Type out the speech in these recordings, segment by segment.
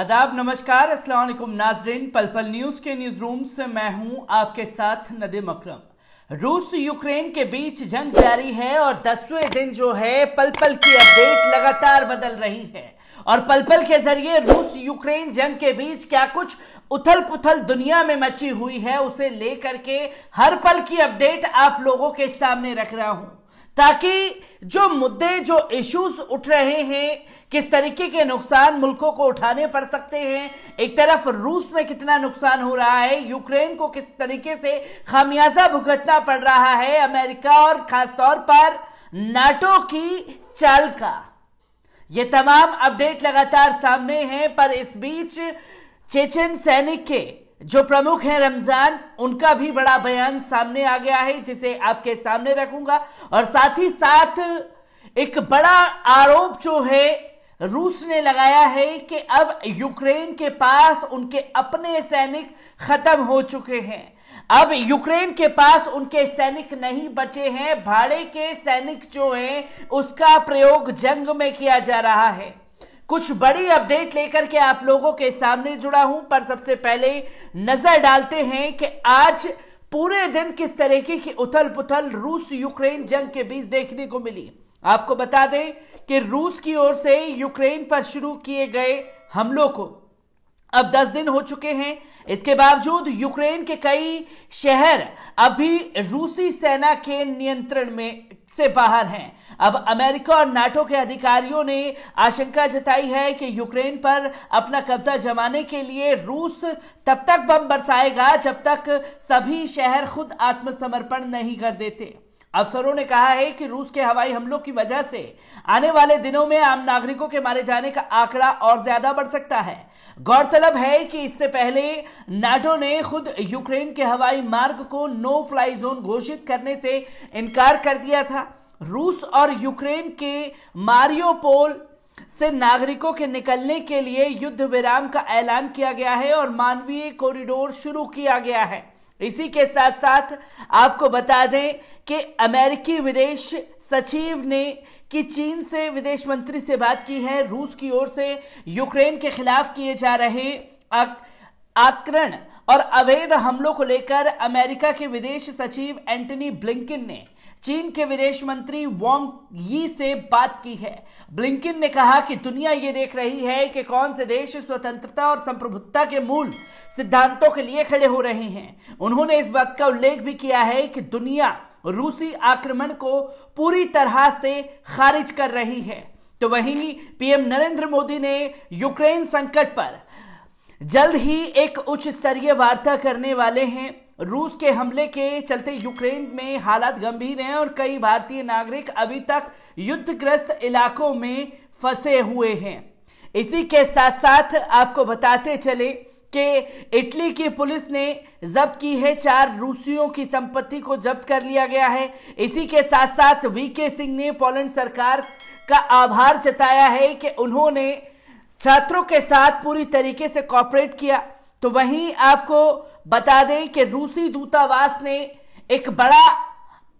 आदाब नमस्कार अस्सलाम नाजरीन पल पल न्यूज के न्यूज रूम से मैं हूं आपके साथ नदीम अक्रम रूस यूक्रेन के बीच जंग जारी है और दसवें दिन जो है पल पल की अपडेट लगातार बदल रही है और पल पल के जरिए रूस यूक्रेन जंग के बीच क्या कुछ उथल पुथल दुनिया में मची हुई है उसे लेकर के हर पल की अपडेट आप लोगों के सामने रख रहा हूं ताकि जो मुद्दे जो इश्यूज उठ रहे हैं किस तरीके के नुकसान मुल्कों को उठाने पड़ सकते हैं एक तरफ रूस में कितना नुकसान हो रहा है यूक्रेन को किस तरीके से खामियाजा भुगतना पड़ रहा है अमेरिका और खासतौर पर नाटो की चाल का ये तमाम अपडेट लगातार सामने हैं पर इस बीच चेचन सैनिक के जो प्रमुख हैं रमजान उनका भी बड़ा बयान सामने आ गया है जिसे आपके सामने रखूंगा और साथ ही साथ एक बड़ा आरोप जो है रूस ने लगाया है कि अब यूक्रेन के पास उनके अपने सैनिक खत्म हो चुके हैं अब यूक्रेन के पास उनके सैनिक नहीं बचे हैं भाड़े के सैनिक जो हैं उसका प्रयोग जंग में किया जा रहा है कुछ बड़ी अपडेट लेकर के आप लोगों के सामने जुड़ा हूं पर सबसे पहले नजर डालते हैं कि आज पूरे दिन किस तरीके की उथल पुथल रूस यूक्रेन जंग के बीच देखने को मिली आपको बता दें कि रूस की ओर से यूक्रेन पर शुरू किए गए हमलों को अब 10 दिन हो चुके हैं इसके बावजूद यूक्रेन के कई शहर अभी रूसी सेना के नियंत्रण में से बाहर हैं अब अमेरिका और नाटो के अधिकारियों ने आशंका जताई है कि यूक्रेन पर अपना कब्जा जमाने के लिए रूस तब तक बम बरसाएगा जब तक सभी शहर खुद आत्मसमर्पण नहीं कर देते अफसरों ने कहा है कि रूस के हवाई हमलों की वजह से आने वाले दिनों में आम नागरिकों के मारे जाने का आंकड़ा और ज्यादा बढ़ सकता है गौरतलब है कि इससे पहले नाटो ने खुद यूक्रेन के हवाई मार्ग को नो फ्लाई जोन घोषित करने से इनकार कर दिया था रूस और यूक्रेन के मारियोपोल से नागरिकों के निकलने के लिए युद्ध विराम का ऐलान किया गया है और मानवीय कॉरिडोर शुरू किया गया है इसी के साथ साथ आपको बता दें कि अमेरिकी विदेश सचिव ने कि चीन से विदेश मंत्री से बात की है रूस की ओर से यूक्रेन के खिलाफ किए जा रहे आक्रमण और अवैध हमलों को लेकर अमेरिका के विदेश सचिव एंटनी ब्लिंकिन ने चीन के विदेश मंत्री वांग यी से बात की है ब्लिंकिन ने कहा कि दुनिया ये देख रही है कि कौन से देश स्वतंत्रता और संप्रभुता के मूल सिद्धांतों के लिए खड़े हो रहे हैं उन्होंने इस बात का उल्लेख भी किया है कि दुनिया रूसी आक्रमण को पूरी तरह से खारिज कर रही है तो वहीं पीएम नरेंद्र मोदी ने यूक्रेन संकट पर जल्द ही एक उच्च स्तरीय वार्ता करने वाले हैं रूस के हमले के चलते यूक्रेन में हालात गंभीर हैं और कई भारतीय नागरिक अभी तक युद्धग्रस्त इलाकों में फंसे हुए हैं इसी के साथ साथ आपको बताते चले कि इटली की पुलिस ने जब्त की है चार रूसियों की संपत्ति को जब्त कर लिया गया है इसी के साथ साथ वीके सिंह ने पोलैंड सरकार का आभार जताया है कि उन्होंने छात्रों के साथ पूरी तरीके से कॉपरेट किया तो वहीं आपको बता दें कि रूसी दूतावास ने एक बड़ा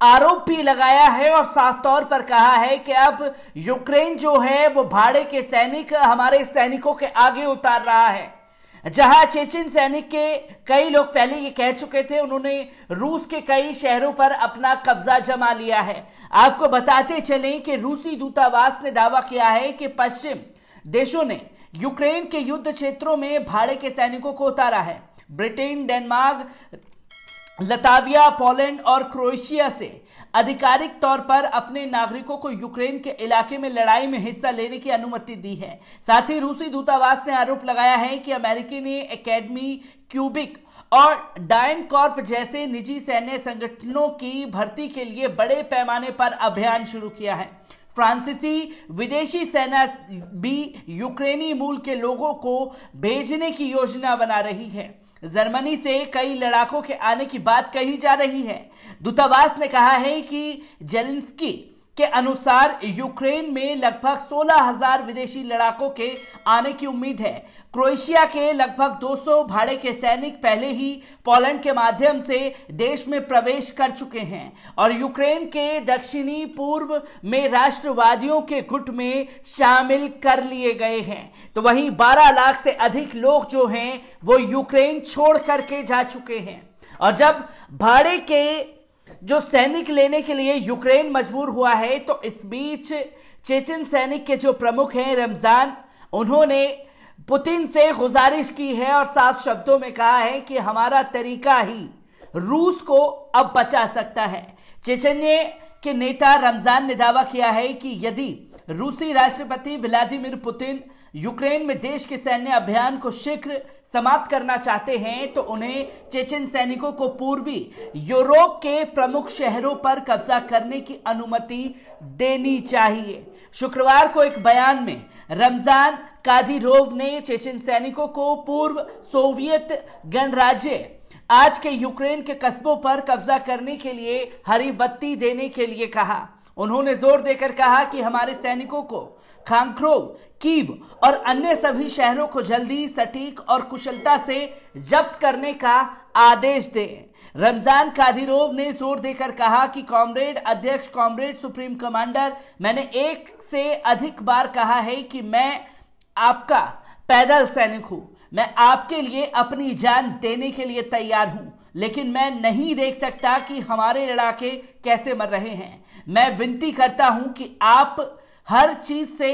आरोप भी लगाया है और साफ तौर पर कहा है कि अब यूक्रेन जो है वो भाड़े के सैनिक हमारे सैनिकों के आगे उतार रहा है जहां चेचिन सैनिक के कई लोग पहले ये कह चुके थे उन्होंने रूस के कई शहरों पर अपना कब्जा जमा लिया है आपको बताते चलें कि रूसी दूतावास ने दावा किया है कि पश्चिम देशों ने यूक्रेन के युद्ध क्षेत्रों में भाड़े के सैनिकों को उतारा है ब्रिटेन डेनमार्क लताविया पोलैंड और क्रोएशिया से आधिकारिक तौर पर अपने नागरिकों को यूक्रेन के इलाके में लड़ाई में हिस्सा लेने की अनुमति दी है साथ ही रूसी दूतावास ने आरोप लगाया है कि अमेरिकी ने एकेडमी क्यूबिक और डायन कॉर्प जैसे निजी सैन्य संगठनों की भर्ती के लिए बड़े पैमाने पर अभियान शुरू किया है फ्रांसीसी विदेशी सेना भी यूक्रेनी मूल के लोगों को भेजने की योजना बना रही है जर्मनी से कई लड़ाकों के आने की बात कही जा रही है दूतावास ने कहा है कि जेलिस्की के अनुसार यूक्रेन में लगभग 16,000 विदेशी लड़ाकों के आने की उम्मीद है क्रोएशिया के लगभग 200 भाड़े के सैनिक पहले ही पोलैंड के माध्यम से देश में प्रवेश कर चुके हैं और यूक्रेन के दक्षिणी पूर्व में राष्ट्रवादियों के गुट में शामिल कर लिए गए हैं तो वहीं 12 लाख से अधिक लोग जो हैं वो यूक्रेन छोड़ करके जा चुके हैं और जब भाड़े के जो सैनिक लेने के लिए यूक्रेन मजबूर हुआ है तो इस बीच चेचन सैनिक के जो प्रमुख हैं रमज़ान उन्होंने पुतिन से गुजारिश की है और साफ शब्दों में कहा है कि हमारा तरीका ही रूस को अब बचा सकता है चेचन्य के नेता रमजान ने दावा किया है कि यदि रूसी राष्ट्रपति व्लादिमीर पुतिन यूक्रेन में देश के सैन्य अभियान को शीघ्र समाप्त करना चाहते हैं तो उन्हें चेचन सैनिकों को पूर्वी यूरोप के प्रमुख शहरों पर कब्जा करने की अनुमति देनी चाहिए शुक्रवार को एक बयान में रमजान कादिरोव ने चेचन सैनिकों को पूर्व सोवियत गणराज्य आज के यूक्रेन के कस्बों पर कब्जा करने के लिए हरी बत्ती देने के लिए कहा उन्होंने जोर देकर कहा कि हमारे सैनिकों को खांक्रो कीव और अन्य सभी शहरों को जल्दी सटीक और कुशलता से जब्त करने का आदेश दें रमजान कादिरोव ने जोर देकर कहा कि कॉमरेड अध्यक्ष कॉमरेड सुप्रीम कमांडर मैंने एक से अधिक बार कहा है कि मैं आपका पैदल सैनिक हूं मैं आपके लिए अपनी जान देने के लिए तैयार हूं लेकिन मैं नहीं देख सकता कि हमारे लड़ाके कैसे मर रहे हैं मैं विनती करता हूं कि आप हर चीज से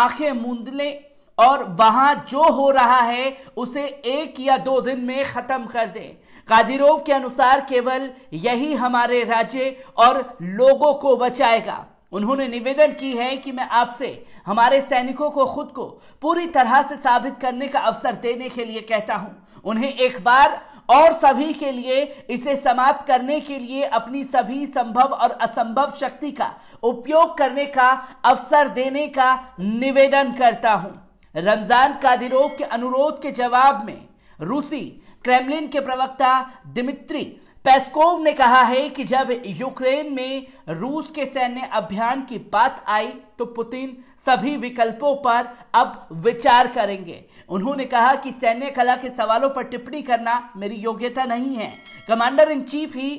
आंखें मूंद लें और वहां जो हो रहा है उसे एक या दो दिन में खत्म कर दें कादिरोव के अनुसार केवल यही हमारे राज्य और लोगों को बचाएगा उन्होंने निवेदन की है कि मैं आपसे हमारे सैनिकों को खुद को पूरी तरह से साबित करने का अवसर देने के लिए कहता हूं उन्हें एक बार और सभी के लिए इसे समाप्त करने के लिए अपनी सभी संभव और असंभव शक्ति का उपयोग करने का अवसर देने का निवेदन करता हूं रमजान कादिरोव के अनुरोध के जवाब में रूसी क्रेमलिन के प्रवक्ता दिमित्री पेस्कोव ने कहा है कि जब यूक्रेन में रूस के सैन्य अभियान की बात आई तो पुतिन सभी विकल्पों पर अब विचार करेंगे उन्होंने कहा कि सैन्य कला के सवालों पर टिप्पणी करना मेरी योग्यता नहीं है कमांडर इन चीफ ही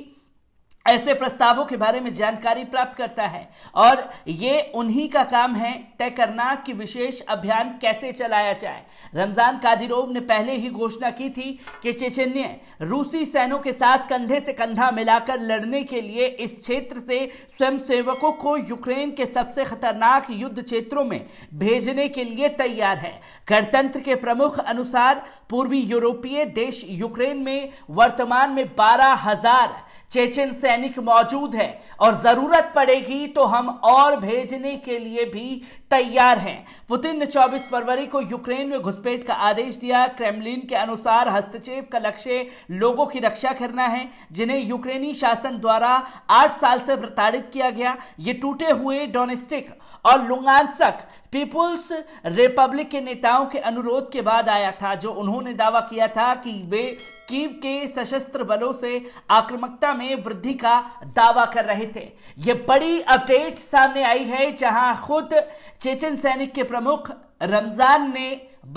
ऐसे प्रस्तावों के बारे में जानकारी प्राप्त करता है और ये उन्हीं का काम है तय करना कि विशेष अभियान कैसे चलाया जाए रमजान कादिरोव ने पहले ही घोषणा की थी कि चेचन्य रूसी सैनों के साथ कंधे से कंधा मिलाकर लड़ने के लिए इस क्षेत्र से स्वयंसेवकों को यूक्रेन के सबसे खतरनाक युद्ध क्षेत्रों में भेजने के लिए तैयार है गणतंत्र के प्रमुख अनुसार पूर्वी यूरोपीय देश यूक्रेन में वर्तमान में बारह हजार चेचन सैनिक मौजूद हैं और जरूरत पड़ेगी तो हम और भेजने के लिए भी तैयार हैं पुतिन ने 24 फरवरी को यूक्रेन में घुसपैठ का आदेश दिया क्रेमलिन के अनुसार हस्तक्षेप का लक्ष्य लोगों की रक्षा करना है जिन्हें यूक्रेनी शासन द्वारा आठ साल से प्रताड़ित किया गया ये टूटे हुए डोनेस्टिक और लुंगानसक पीपुल्स रिपब्लिक के नेताओं के अनुरोध के बाद आया था जो उन्होंने दावा किया था कि वे कीव के सशस्त्र बलों से आक्रमकता में वृद्धि का दावा कर रहे थे यह बड़ी अपडेट सामने आई है जहां खुद चेचन सैनिक के प्रमुख रमजान ने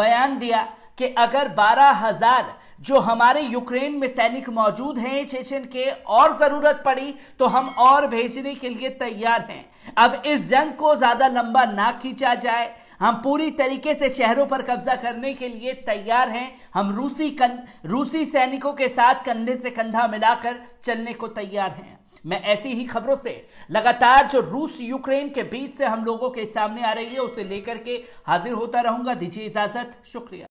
बयान दिया कि अगर बारह हजार जो हमारे यूक्रेन में सैनिक मौजूद हैं चेचन के और जरूरत पड़ी तो हम और भेजने के लिए तैयार हैं अब इस जंग को ज्यादा लंबा ना खींचा जाए हम पूरी तरीके से शहरों पर कब्जा करने के लिए तैयार हैं हम रूसी कन, रूसी सैनिकों के साथ कंधे से कंधा मिलाकर चलने को तैयार हैं मैं ऐसी ही खबरों से लगातार जो रूस यूक्रेन के बीच से हम लोगों के सामने आ रही है उसे लेकर के हाजिर होता रहूंगा दीजिए इजाजत शुक्रिया